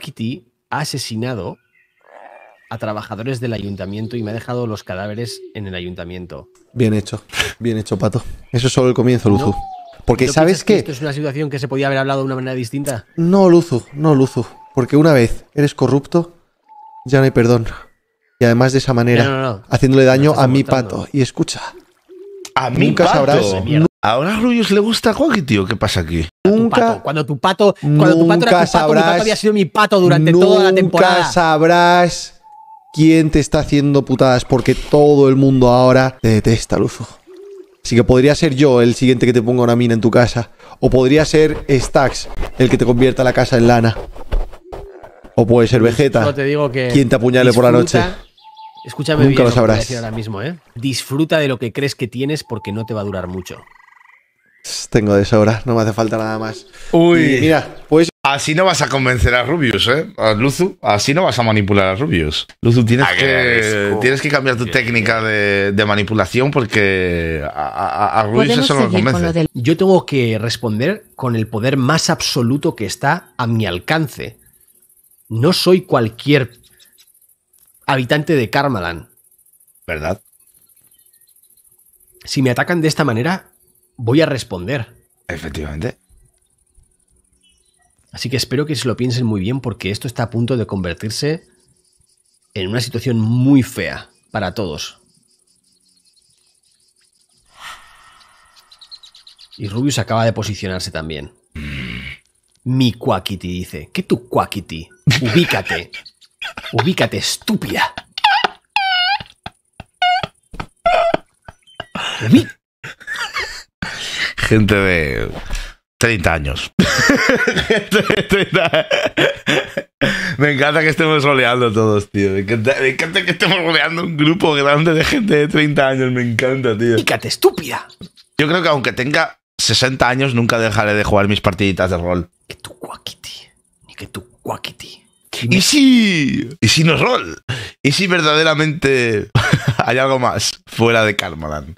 Kitty ha asesinado a trabajadores del ayuntamiento y me ha dejado los cadáveres en el ayuntamiento. Bien hecho, bien hecho, Pato. Eso es solo el comienzo, Luzu. Porque sabes que, Esto es una situación que se podía haber hablado de una manera distinta. No, Luzu, no, Luzu. Porque una vez eres corrupto, ya no hay perdón. Y además de esa manera, haciéndole daño a mi pato. Y escucha. A mi nunca pato. Sabrás, Ahora a Rubius le gusta Quacky, tío. ¿Qué pasa aquí? Nunca. cuando tu pato, cuando tu pato, era tu pato, mi pato había sido mi pato durante toda la temporada. Nunca sabrás quién te está haciendo putadas porque todo el mundo ahora te detesta, Luzo. Así que podría ser yo el siguiente que te ponga una mina en tu casa. O podría ser Stax el que te convierta la casa en lana. O puede ser pues Vegeta. te digo que quien te apuñale por la noche. Escúchame Nunca lo sabrás. ahora mismo, ¿eh? Disfruta de lo que crees que tienes porque no te va a durar mucho tengo de sobra, no me hace falta nada más. Uy, mira, pues... Así no vas a convencer a Rubius, ¿eh? Luzu, así no vas a manipular a Rubius. Luzu, tienes, ah, que, tienes que cambiar tu técnica de, manipulación porque a, Rubius eso no lo convence. Yo tengo que responder con el poder más absoluto que está a mi alcance. No soy cualquier habitante de Karmalan. ¿Verdad? Si me atacan de esta manera, voy a responder. Efectivamente. Así que espero que se lo piensen muy bien porque esto está a punto de convertirse en una situación muy fea para todos. Y Rubius acaba de posicionarse también. Mm. Mi Quackity dice, ¿qué tu Quackity? Ubícate. Ubícate, estúpida. gente de 30 años. Me encanta que estemos roleando todos, tío. Me encanta, que estemos roleando un grupo grande de gente de 30 años. Me encanta, tío. Fíjate, estúpida. Yo creo que aunque tenga 60 años, nunca dejaré de jugar mis partiditas de rol. Que tu cuaquiti. Ni que tu cuaquiti. ¿Y si? ¿Y si no es rol? ¿Y si verdaderamente hay algo más fuera de Carmelan?